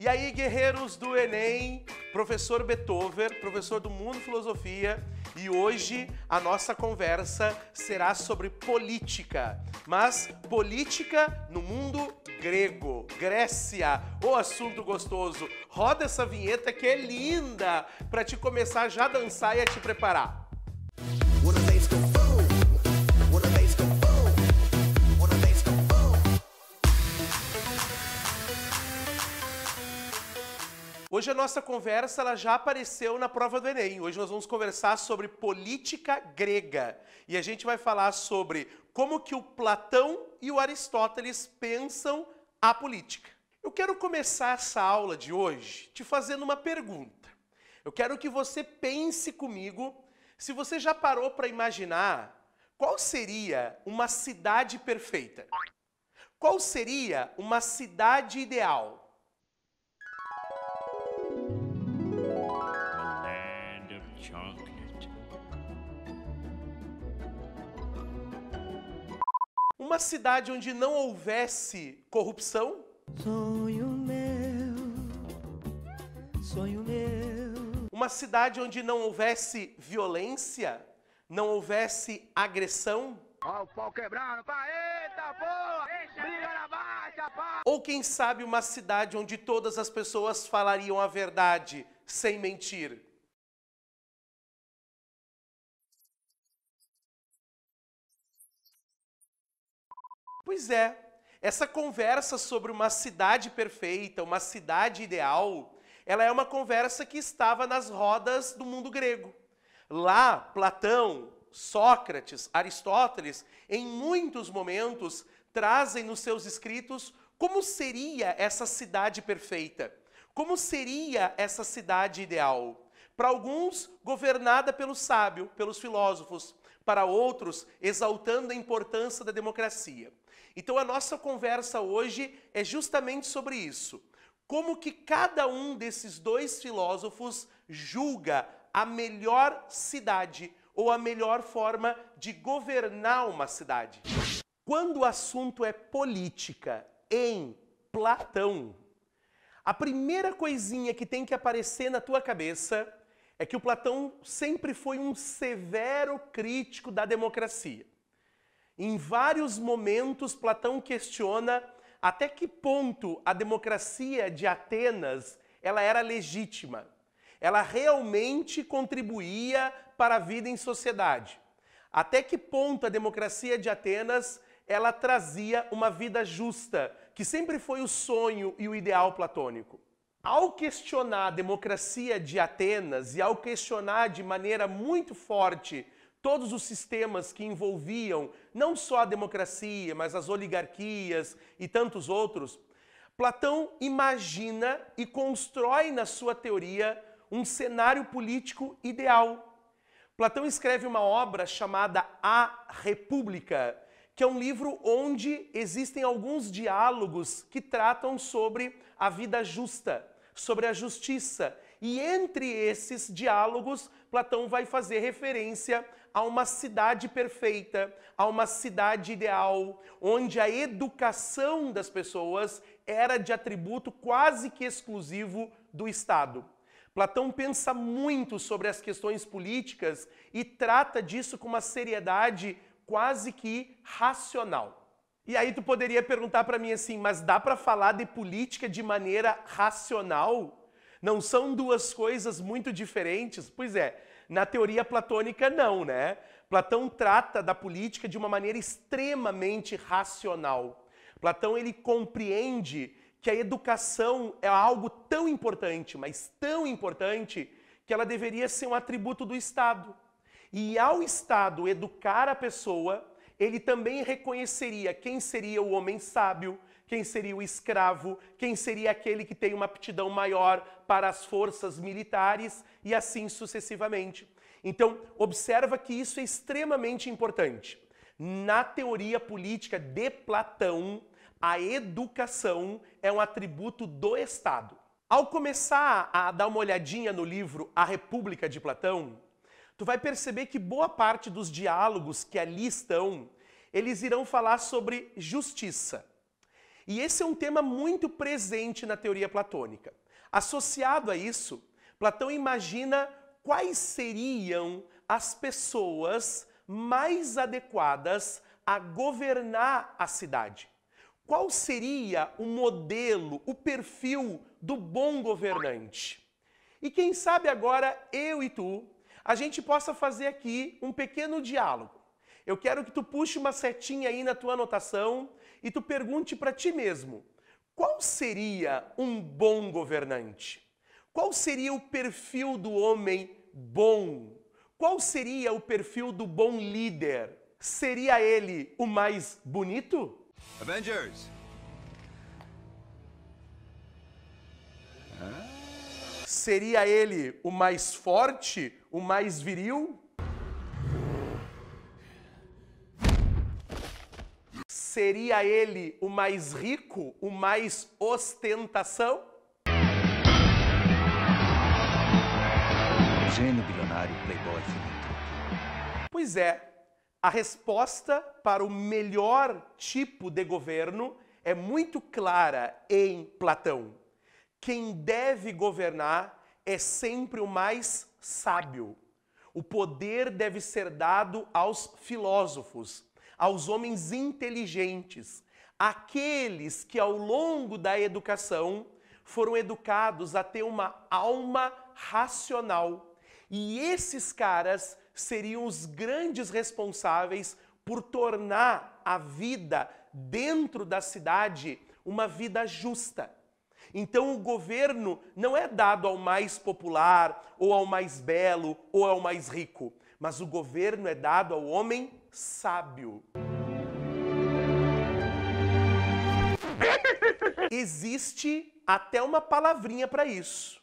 E aí, guerreiros do Enem, professor Beethoven, professor do Mundo Filosofia, e hoje a nossa conversa será sobre política, mas política no mundo grego, Grécia, o assunto gostoso. Roda essa vinheta que é linda para te começar já a dançar e a te preparar. Música Hoje a nossa conversa ela já apareceu na prova do Enem. Hoje nós vamos conversar sobre política grega. E a gente vai falar sobre como que o Platão e o Aristóteles pensam a política. Eu quero começar essa aula de hoje te fazendo uma pergunta. Eu quero que você pense comigo se você já parou para imaginar qual seria uma cidade perfeita? Qual seria uma cidade ideal? uma cidade onde não houvesse corrupção? Sonho meu, sonho meu. Uma cidade onde não houvesse violência, não houvesse agressão? Ó, o pau quebrando, pá, eita porra! Briga na baixa, pá! Ou quem sabe uma cidade onde todas as pessoas falariam a verdade sem mentir? Pois é, essa conversa sobre uma cidade perfeita, uma cidade ideal, ela é uma conversa que estava nas rodas do mundo grego. Lá, Platão, Sócrates, Aristóteles, em muitos momentos, trazem nos seus escritos como seria essa cidade perfeita, como seria essa cidade ideal. Para alguns, governada pelo sábio, pelos filósofos, para outros, exaltando a importância da democracia. Então a nossa conversa hoje é justamente sobre isso. Como que cada um desses dois filósofos julga a melhor cidade ou a melhor forma de governar uma cidade? Quando o assunto é política em Platão, a primeira coisinha que tem que aparecer na tua cabeça é que o Platão sempre foi um severo crítico da democracia. Em vários momentos, Platão questiona até que ponto a democracia de Atenas ela era legítima. Ela realmente contribuía para a vida em sociedade. Até que ponto a democracia de Atenas ela trazia uma vida justa, que sempre foi o sonho e o ideal platônico. Ao questionar a democracia de Atenas e ao questionar de maneira muito forte todos os sistemas que envolviam não só a democracia, mas as oligarquias e tantos outros, Platão imagina e constrói na sua teoria um cenário político ideal. Platão escreve uma obra chamada A República, que é um livro onde existem alguns diálogos que tratam sobre a vida justa, sobre a justiça. E entre esses diálogos, Platão vai fazer referência a uma cidade perfeita, a uma cidade ideal, onde a educação das pessoas era de atributo quase que exclusivo do Estado. Platão pensa muito sobre as questões políticas e trata disso com uma seriedade quase que racional. E aí tu poderia perguntar para mim assim, mas dá para falar de política de maneira racional? Não são duas coisas muito diferentes? Pois é, na teoria platônica, não, né? Platão trata da política de uma maneira extremamente racional. Platão ele compreende que a educação é algo tão importante, mas tão importante, que ela deveria ser um atributo do Estado. E ao Estado educar a pessoa, ele também reconheceria quem seria o homem sábio, quem seria o escravo, quem seria aquele que tem uma aptidão maior para as forças militares e assim sucessivamente. Então, observa que isso é extremamente importante. Na teoria política de Platão, a educação é um atributo do Estado. Ao começar a dar uma olhadinha no livro A República de Platão, tu vai perceber que boa parte dos diálogos que ali estão, eles irão falar sobre justiça. E esse é um tema muito presente na teoria platônica. Associado a isso, Platão imagina quais seriam as pessoas mais adequadas a governar a cidade. Qual seria o modelo, o perfil do bom governante? E quem sabe agora eu e tu, a gente possa fazer aqui um pequeno diálogo. Eu quero que tu puxe uma setinha aí na tua anotação e tu pergunte para ti mesmo: qual seria um bom governante? Qual seria o perfil do homem bom? Qual seria o perfil do bom líder? Seria ele o mais bonito? Avengers! Seria ele o mais forte, o mais viril? seria ele o mais rico, o mais ostentação? Gênio bilionário, playboy, filantropo. Pois é, a resposta para o melhor tipo de governo é muito clara em Platão. Quem deve governar é sempre o mais sábio. O poder deve ser dado aos filósofos, aos homens inteligentes, aqueles que ao longo da educação foram educados a ter uma alma racional. E esses caras seriam os grandes responsáveis por tornar a vida dentro da cidade uma vida justa. Então o governo não é dado ao mais popular, ou ao mais belo, ou ao mais rico, mas o governo é dado ao homem sábio. Existe até uma palavrinha para isso.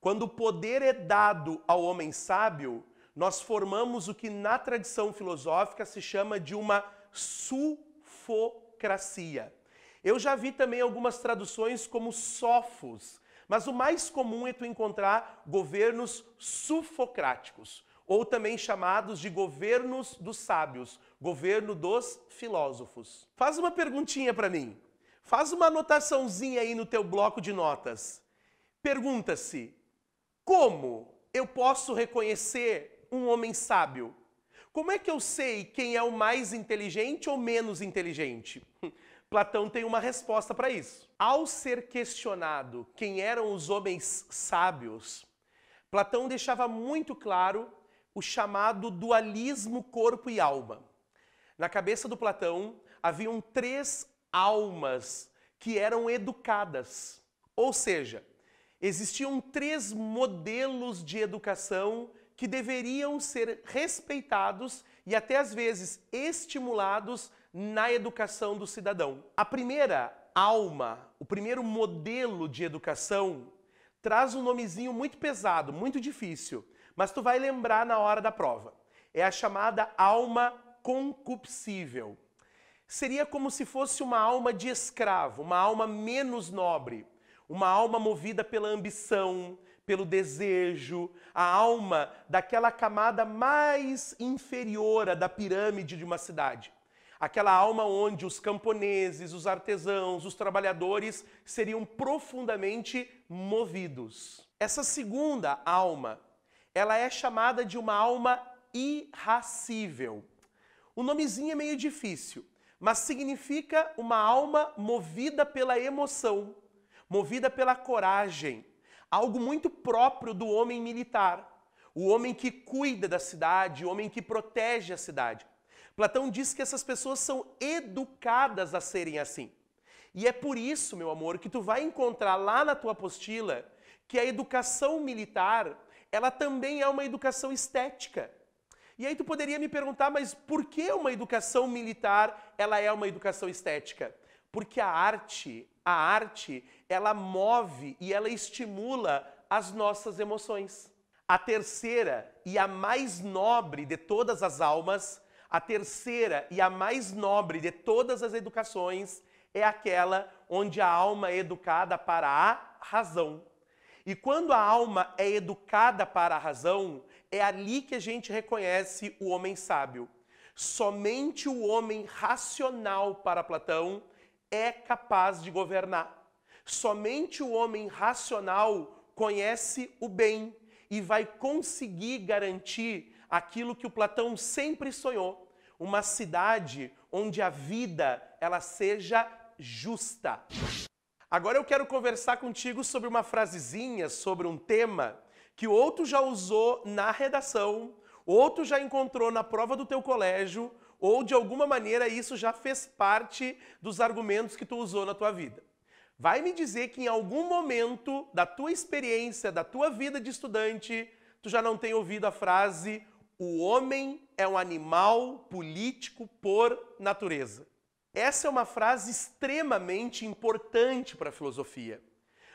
Quando o poder é dado ao homem sábio, nós formamos o que na tradição filosófica se chama de uma sufocracia. Eu já vi também algumas traduções como sofos, mas o mais comum é tu encontrar governos sufocráticos ou também chamados de governos dos sábios, governo dos filósofos. Faz uma perguntinha para mim. Faz uma anotaçãozinha aí no teu bloco de notas. Pergunta-se: como eu posso reconhecer um homem sábio? Como é que eu sei quem é o mais inteligente ou menos inteligente? Platão tem uma resposta para isso. Ao ser questionado quem eram os homens sábios, Platão deixava muito claro o chamado dualismo corpo e alma. Na cabeça do Platão, haviam três almas que eram educadas. Ou seja, existiam três modelos de educação que deveriam ser respeitados e até às vezes estimulados na educação do cidadão. A primeira alma, o primeiro modelo de educação, traz um nomezinho muito pesado, muito difícil, mas tu vai lembrar na hora da prova. É a chamada alma concupiscível. Seria como se fosse uma alma de escravo, uma alma menos nobre, uma alma movida pela ambição, pelo desejo, a alma daquela camada mais inferior da pirâmide de uma cidade. Aquela alma onde os camponeses, os artesãos, os trabalhadores seriam profundamente movidos. Essa segunda alma ela é chamada de uma alma irracível. O nomezinho é meio difícil, mas significa uma alma movida pela emoção, movida pela coragem, algo muito próprio do homem militar, o homem que cuida da cidade, o homem que protege a cidade. Platão diz que essas pessoas são educadas a serem assim. E é por isso, meu amor, que tu vai encontrar lá na tua apostila que a educação militar ela também é uma educação estética. E aí tu poderia me perguntar, mas por que uma educação militar, ela é uma educação estética? Porque a arte, a arte, ela move e ela estimula as nossas emoções. A terceira e a mais nobre de todas as almas, a terceira e a mais nobre de todas as educações é aquela onde a alma é educada para a razão. E quando a alma é educada para a razão, é ali que a gente reconhece o homem sábio. Somente o homem racional, para Platão, é capaz de governar. Somente o homem racional conhece o bem e vai conseguir garantir aquilo que o Platão sempre sonhou, uma cidade onde a vida ela seja justa. Agora eu quero conversar contigo sobre uma frasezinha, sobre um tema que outro já usou na redação, outro já encontrou na prova do teu colégio, ou de alguma maneira isso já fez parte dos argumentos que tu usou na tua vida. Vai me dizer que em algum momento da tua experiência, da tua vida de estudante, tu já não tem ouvido a frase o homem é um animal político por natureza. Essa é uma frase extremamente importante para a filosofia,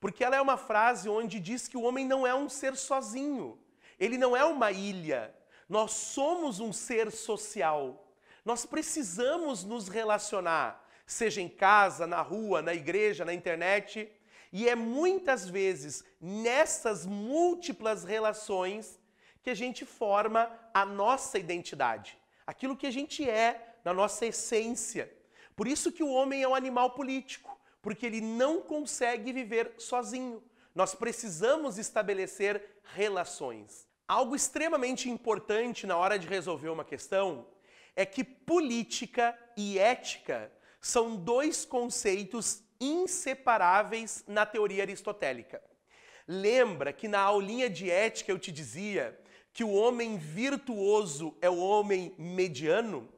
porque ela é uma frase onde diz que o homem não é um ser sozinho, ele não é uma ilha. Nós somos um ser social. Nós precisamos nos relacionar, seja em casa, na rua, na igreja, na internet. E é muitas vezes nessas múltiplas relações que a gente forma a nossa identidade, aquilo que a gente é na nossa essência. Por isso que o homem é um animal político, porque ele não consegue viver sozinho. Nós precisamos estabelecer relações. Algo extremamente importante na hora de resolver uma questão é que política e ética são dois conceitos inseparáveis na teoria aristotélica. Lembra que na aulinha de ética eu te dizia que o homem virtuoso é o homem mediano?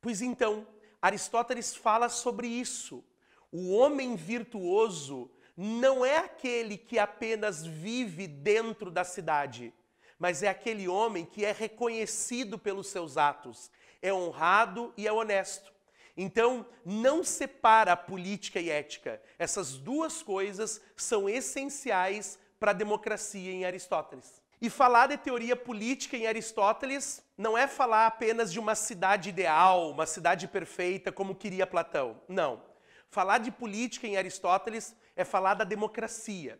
Pois então, Aristóteles fala sobre isso. O homem virtuoso não é aquele que apenas vive dentro da cidade, mas é aquele homem que é reconhecido pelos seus atos, é honrado e é honesto. Então, não separa política e ética. Essas duas coisas são essenciais para a democracia em Aristóteles. E falar de teoria política em Aristóteles não é falar apenas de uma cidade ideal, uma cidade perfeita, como queria Platão. Não. Falar de política em Aristóteles é falar da democracia.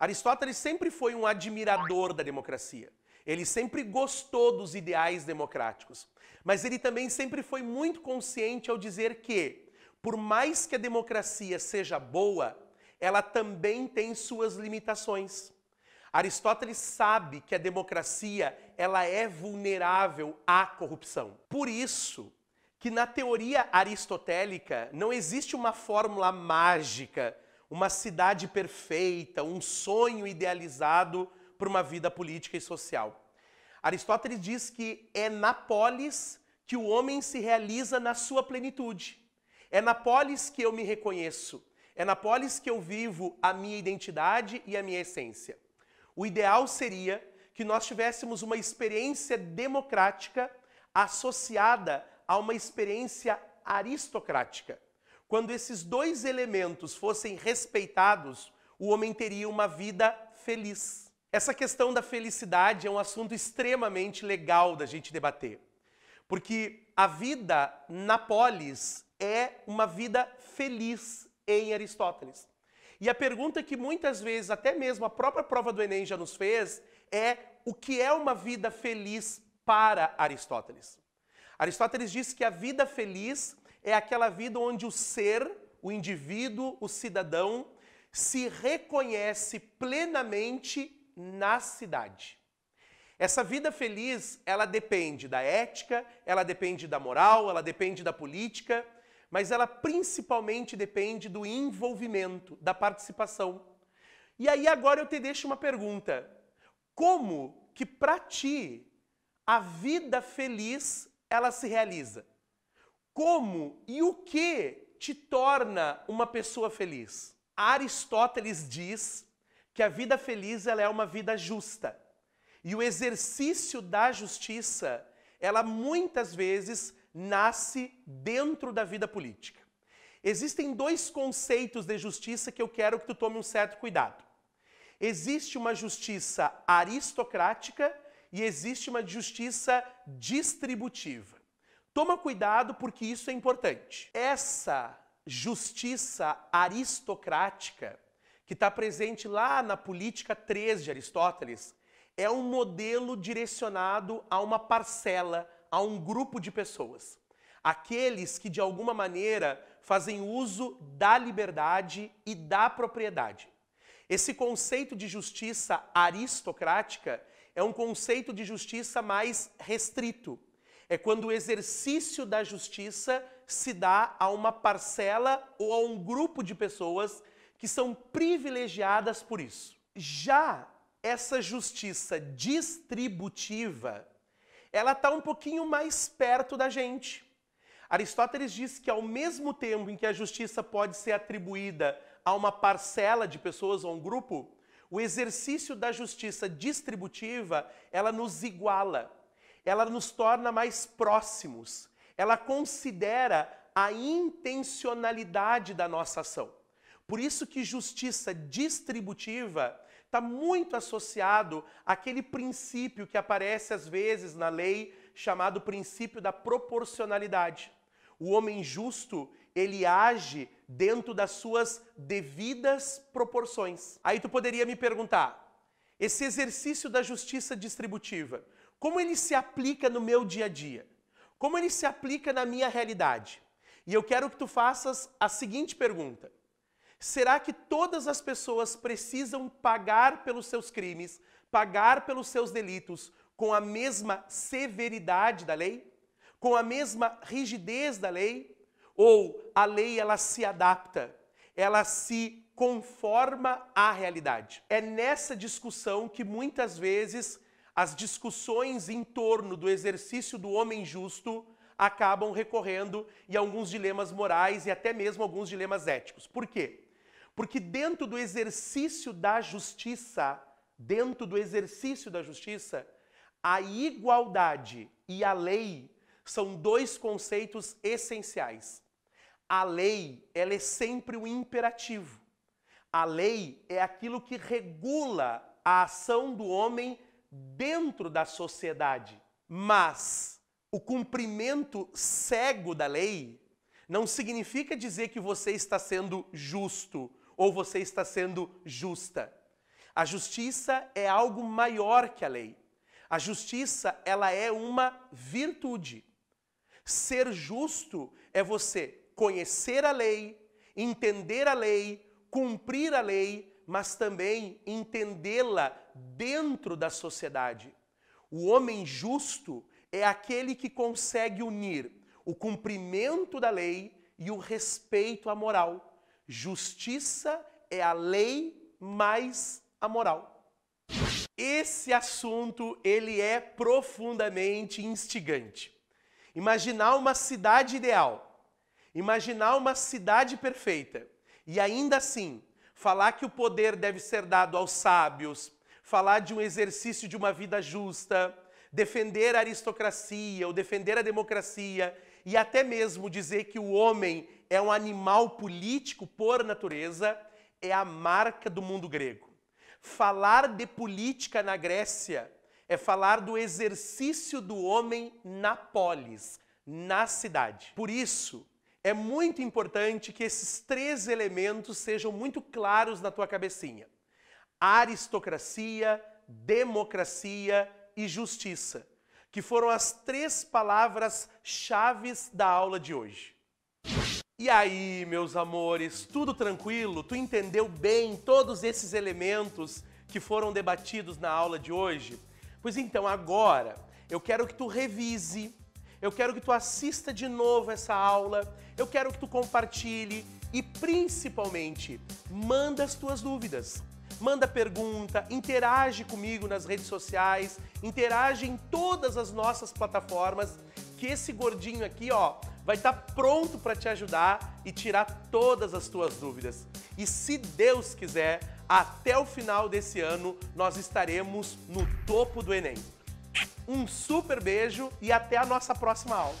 Aristóteles sempre foi um admirador da democracia. Ele sempre gostou dos ideais democráticos. Mas ele também sempre foi muito consciente ao dizer que, por mais que a democracia seja boa, ela também tem suas limitações. Aristóteles sabe que a democracia ela é vulnerável à corrupção. Por isso que na teoria aristotélica não existe uma fórmula mágica, uma cidade perfeita, um sonho idealizado para uma vida política e social. Aristóteles diz que é na polis que o homem se realiza na sua plenitude. É na polis que eu me reconheço. É na polis que eu vivo a minha identidade e a minha essência. O ideal seria que nós tivéssemos uma experiência democrática associada a uma experiência aristocrática. Quando esses dois elementos fossem respeitados, o homem teria uma vida feliz. Essa questão da felicidade é um assunto extremamente legal da gente debater, porque a vida na polis é uma vida feliz em Aristóteles. E a pergunta que muitas vezes, até mesmo a própria prova do Enem já nos fez, é o que é uma vida feliz para Aristóteles? Aristóteles diz que a vida feliz é aquela vida onde o ser, o indivíduo, o cidadão, se reconhece plenamente na cidade. Essa vida feliz, ela depende da ética, ela depende da moral, ela depende da política, mas ela principalmente depende do envolvimento, da participação. E aí agora eu te deixo uma pergunta. Como que para ti a vida feliz ela se realiza? Como e o que te torna uma pessoa feliz? Aristóteles diz que a vida feliz ela é uma vida justa. E o exercício da justiça, ela muitas vezes nasce dentro da vida política. Existem dois conceitos de justiça que eu quero que tu tome um certo cuidado. Existe uma justiça aristocrática e existe uma justiça distributiva. Toma cuidado porque isso é importante. Essa justiça aristocrática que está presente lá na Política 3 de Aristóteles é um modelo direcionado a uma parcela a um grupo de pessoas. Aqueles que de alguma maneira fazem uso da liberdade e da propriedade. Esse conceito de justiça aristocrática é um conceito de justiça mais restrito. É quando o exercício da justiça se dá a uma parcela ou a um grupo de pessoas que são privilegiadas por isso. Já essa justiça distributiva ela está um pouquinho mais perto da gente. Aristóteles diz que, ao mesmo tempo em que a justiça pode ser atribuída a uma parcela de pessoas ou a um grupo, o exercício da justiça distributiva ela nos iguala, ela nos torna mais próximos, ela considera a intencionalidade da nossa ação. Por isso que justiça distributiva está muito associado àquele princípio que aparece às vezes na lei, chamado princípio da proporcionalidade. O homem justo, ele age dentro das suas devidas proporções. Aí tu poderia me perguntar: esse exercício da justiça distributiva, como ele se aplica no meu dia a dia? Como ele se aplica na minha realidade? E eu quero que tu faças a seguinte pergunta: Será que todas as pessoas precisam pagar pelos seus crimes, pagar pelos seus delitos com a mesma severidade da lei? Com a mesma rigidez da lei? Ou a lei ela se adapta? Ela se conforma à realidade? É nessa discussão que muitas vezes as discussões em torno do exercício do homem justo acabam recorrendo em alguns dilemas morais e até mesmo alguns dilemas éticos. Por quê? Porque dentro do exercício da justiça, dentro do exercício da justiça, a igualdade e a lei são dois conceitos essenciais. A lei, ela é sempre um imperativo. A lei é aquilo que regula a ação do homem dentro da sociedade. Mas o cumprimento cego da lei não significa dizer que você está sendo justo ou você está sendo justa. A justiça é algo maior que a lei. A justiça, ela é uma virtude. Ser justo é você conhecer a lei, entender a lei, cumprir a lei, mas também entendê-la dentro da sociedade. O homem justo é aquele que consegue unir o cumprimento da lei e o respeito à moral. Justiça é a lei mais a moral. Esse assunto ele é profundamente instigante. Imaginar uma cidade ideal, imaginar uma cidade perfeita e ainda assim falar que o poder deve ser dado aos sábios, falar de um exercício de uma vida justa, defender a aristocracia ou defender a democracia e até mesmo dizer que o homem é um animal político por natureza é a marca do mundo grego. Falar de política na Grécia é falar do exercício do homem na polis, na cidade. Por isso, é muito importante que esses três elementos sejam muito claros na tua cabecinha: aristocracia, democracia e justiça que foram as três palavras chaves da aula de hoje. E aí, meus amores, tudo tranquilo? Tu entendeu bem todos esses elementos que foram debatidos na aula de hoje? Pois então, agora eu quero que tu revise, eu quero que tu assista de novo essa aula, eu quero que tu compartilhe e principalmente manda as tuas dúvidas manda pergunta, interage comigo nas redes sociais, interage em todas as nossas plataformas, que esse gordinho aqui, ó, vai estar tá pronto para te ajudar e tirar todas as tuas dúvidas. E se Deus quiser, até o final desse ano nós estaremos no topo do Enem. Um super beijo e até a nossa próxima aula.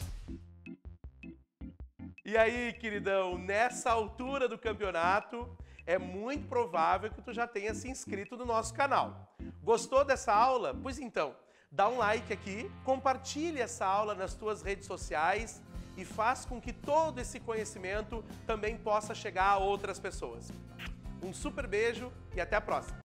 E aí, queridão, nessa altura do campeonato, é muito provável que tu já tenha se inscrito no nosso canal. Gostou dessa aula? Pois então, dá um like aqui, compartilhe essa aula nas tuas redes sociais e faz com que todo esse conhecimento também possa chegar a outras pessoas. Um super beijo e até a próxima!